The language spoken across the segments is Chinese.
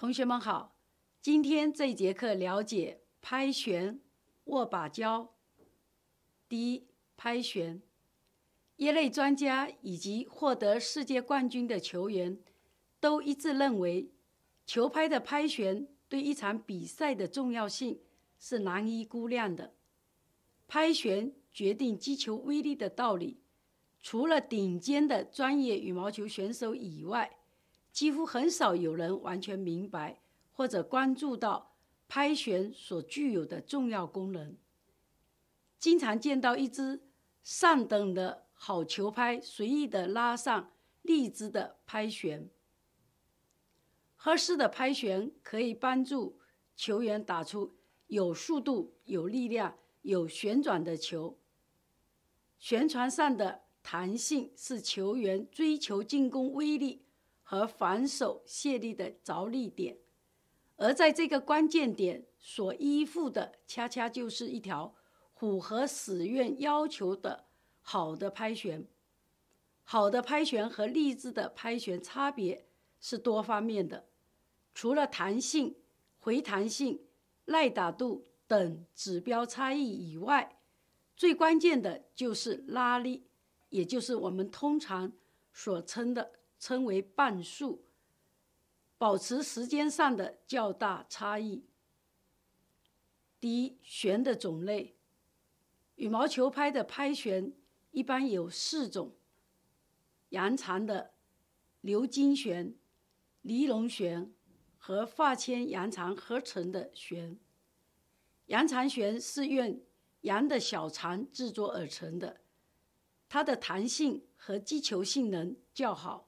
同学们好，今天这节课了解拍旋握把胶。第一，拍旋，业内专家以及获得世界冠军的球员都一致认为，球拍的拍旋对一场比赛的重要性是难以估量的。拍旋决定击球威力的道理，除了顶尖的专业羽毛球选手以外。几乎很少有人完全明白或者关注到拍旋所具有的重要功能。经常见到一支上等的好球拍随意的拉上荔枝的拍旋。合适的拍旋可以帮助球员打出有速度、有力量、有旋转的球。旋传上的弹性是球员追求进攻威力。和反手卸力的着力点，而在这个关键点所依附的，恰恰就是一条符合使用要求的好的拍旋。好的拍旋和励志的拍旋差别是多方面的，除了弹性、回弹性、耐打度等指标差异以外，最关键的就是拉力，也就是我们通常所称的。称为半数，保持时间上的较大差异。第一，旋的种类，羽毛球拍的拍旋一般有四种：羊肠的、流金旋、尼龙旋和化纤羊肠合成的旋。羊肠旋是用羊的小肠制作而成的，它的弹性和击球性能较好。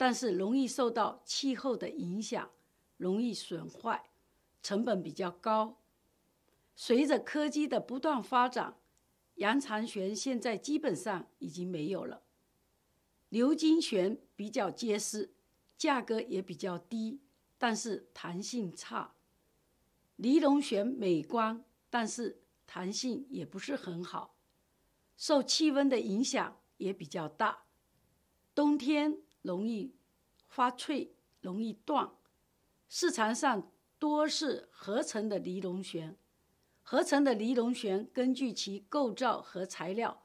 但是容易受到气候的影响，容易损坏，成本比较高。随着科技的不断发展，羊肠弦现在基本上已经没有了。牛筋弦比较结实，价格也比较低，但是弹性差。尼龙弦美观，但是弹性也不是很好，受气温的影响也比较大。冬天。容易发脆，容易断。市场上多是合成的尼龙旋，合成的尼龙旋根据其构造和材料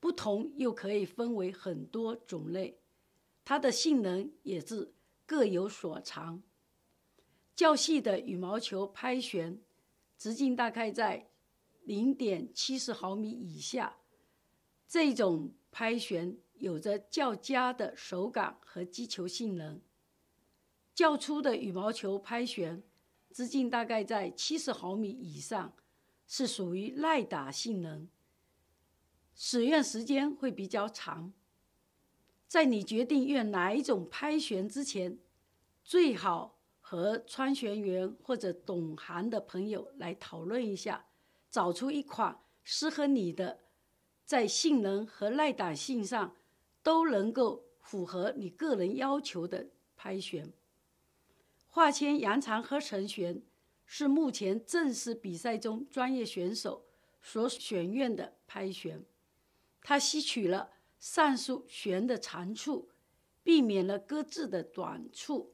不同，又可以分为很多种类，它的性能也是各有所长。较细的羽毛球拍旋，直径大概在零点七十毫米以下，这种。拍旋有着较佳的手感和击球性能。较粗的羽毛球拍旋，直径大概在七十毫米以上，是属于耐打性能，使用时间会比较长。在你决定用哪一种拍旋之前，最好和穿旋员或者懂行的朋友来讨论一下，找出一款适合你的。在性能和耐打性上，都能够符合你个人要求的拍弦。化纤扬长合成弦是目前正式比赛中专业选手所选用的拍弦，它吸取了上述弦的长处，避免了各自的短处，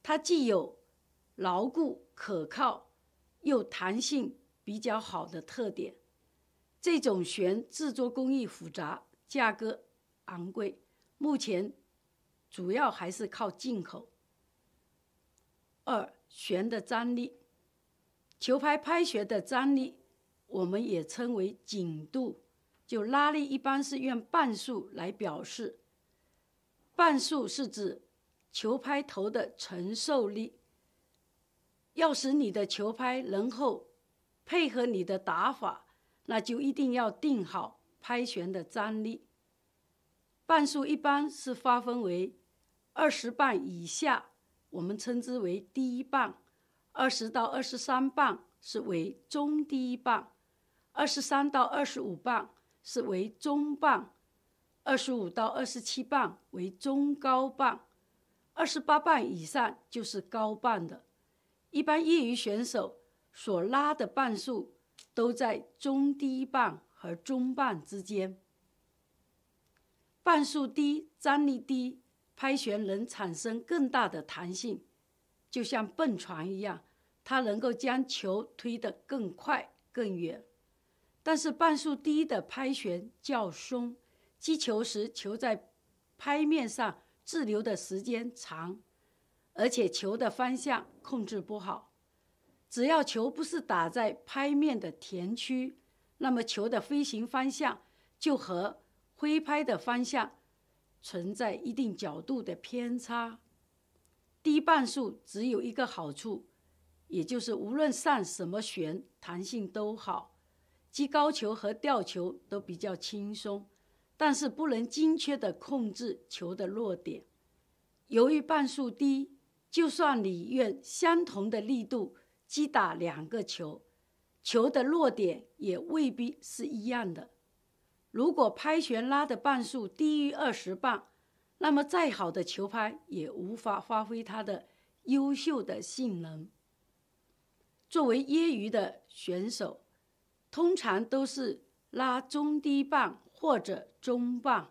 它既有牢固可靠，又弹性比较好的特点。这种弦制作工艺复杂，价格昂贵，目前主要还是靠进口。二弦的张力，球拍拍弦的张力，我们也称为紧度，就拉力，一般是用半数来表示。半数是指球拍头的承受力。要使你的球拍能够配合你的打法。那就一定要定好拍弦的张力。磅数一般是划分为二十磅以下，我们称之为低磅；二十到二十三磅是为中低磅；二十三到二十五磅是为中磅；二十五到二十七磅为中高磅；二十八磅以上就是高磅的。一般业余选手所拉的磅数。都在中低磅和中磅之间。磅数低，张力低，拍旋能产生更大的弹性，就像蹦床一样，它能够将球推得更快更远。但是磅数低的拍旋较松，击球时球在拍面上滞留的时间长，而且球的方向控制不好。只要球不是打在拍面的田区，那么球的飞行方向就和挥拍的方向存在一定角度的偏差。低半数只有一个好处，也就是无论上什么旋，弹性都好，击高球和吊球都比较轻松。但是不能精确的控制球的落点。由于半数低，就算你用相同的力度。击打两个球，球的落点也未必是一样的。如果拍旋拉的磅数低于二十磅，那么再好的球拍也无法发挥它的优秀的性能。作为业余的选手，通常都是拉中低磅或者中磅。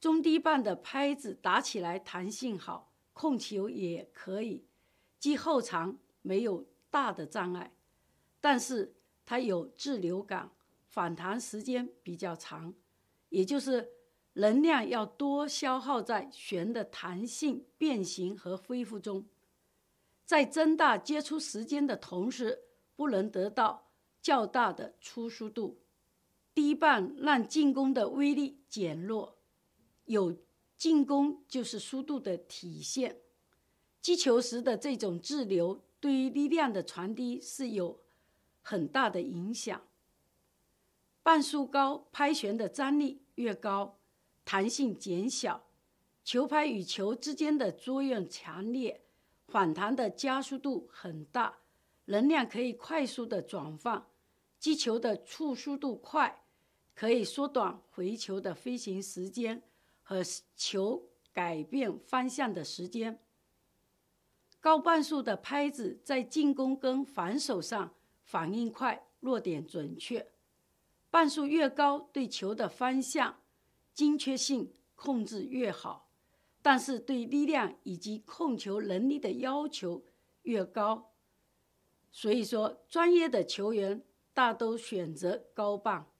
中低磅的拍子打起来弹性好，控球也可以，击后场没有。大的障碍，但是它有滞留感，反弹时间比较长，也就是能量要多消耗在弦的弹性变形和恢复中，在增大接触时间的同时，不能得到较大的出速度。低棒让进攻的威力减弱，有进攻就是速度的体现，击球时的这种滞留。对于力量的传递是有很大的影响。半数高拍旋的张力越高，弹性减小，球拍与球之间的作用强烈，反弹的加速度很大，能量可以快速的转换，击球的触速度快，可以缩短回球的飞行时间和球改变方向的时间。高半数的拍子在进攻跟反手上反应快，落点准确。半数越高，对球的方向精确性控制越好，但是对力量以及控球能力的要求越高。所以说，专业的球员大都选择高棒。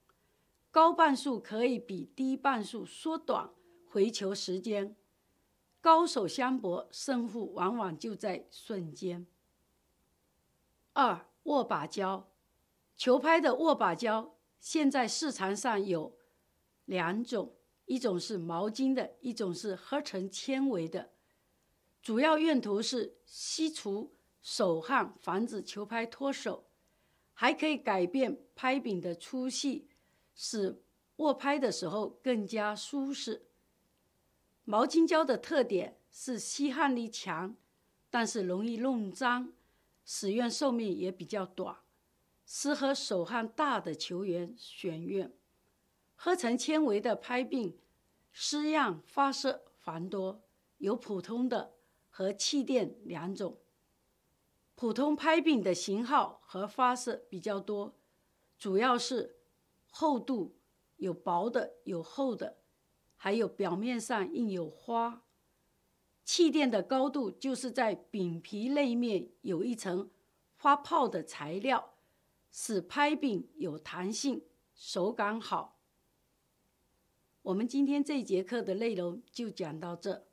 高半数可以比低半数缩短回球时间。高手相搏，胜负往往就在瞬间。二、握把胶，球拍的握把胶现在市场上有两种，一种是毛巾的，一种是合成纤维的。主要用途是吸除手汗，防止球拍脱手，还可以改变拍柄的粗细，使握拍的时候更加舒适。毛巾胶的特点是吸汗力强，但是容易弄脏，使用寿命也比较短，适合手汗大的球员选用。合成纤维的拍柄式样、发色繁多，有普通的和气垫两种。普通拍柄的型号和发色比较多，主要是厚度有薄的，有厚的。还有表面上印有花，气垫的高度就是在饼皮内面有一层发泡的材料，使拍饼有弹性，手感好。我们今天这节课的内容就讲到这。